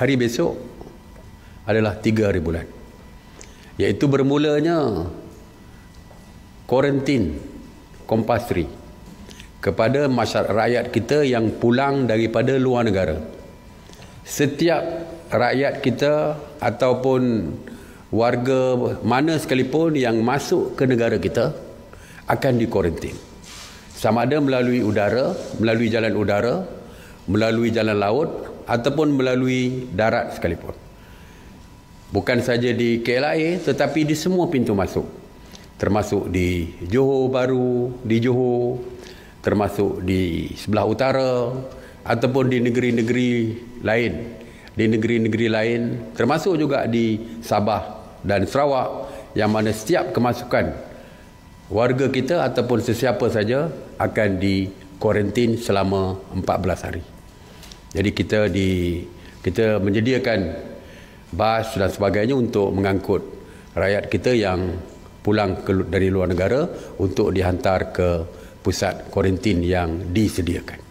hari besok adalah tiga hari bulan iaitu bermulanya kuarantin compulsory kepada masyarakat rakyat kita yang pulang daripada luar negara setiap rakyat kita ataupun warga mana sekalipun yang masuk ke negara kita akan dikuarantin sama ada melalui udara melalui jalan udara melalui jalan laut ataupun melalui darat sekalipun. Bukan saja di KLIA tetapi di semua pintu masuk. Termasuk di Johor Baru, di Johor, termasuk di sebelah utara ataupun di negeri-negeri lain. Di negeri-negeri lain termasuk juga di Sabah dan Sarawak yang mana setiap kemasukan warga kita ataupun sesiapa saja akan di kuarantin selama 14 hari. Jadi kita di kita menyediakan bas dan sebagainya untuk mengangkut rakyat kita yang pulang ke, dari luar negara untuk dihantar ke pusat kuarantin yang disediakan.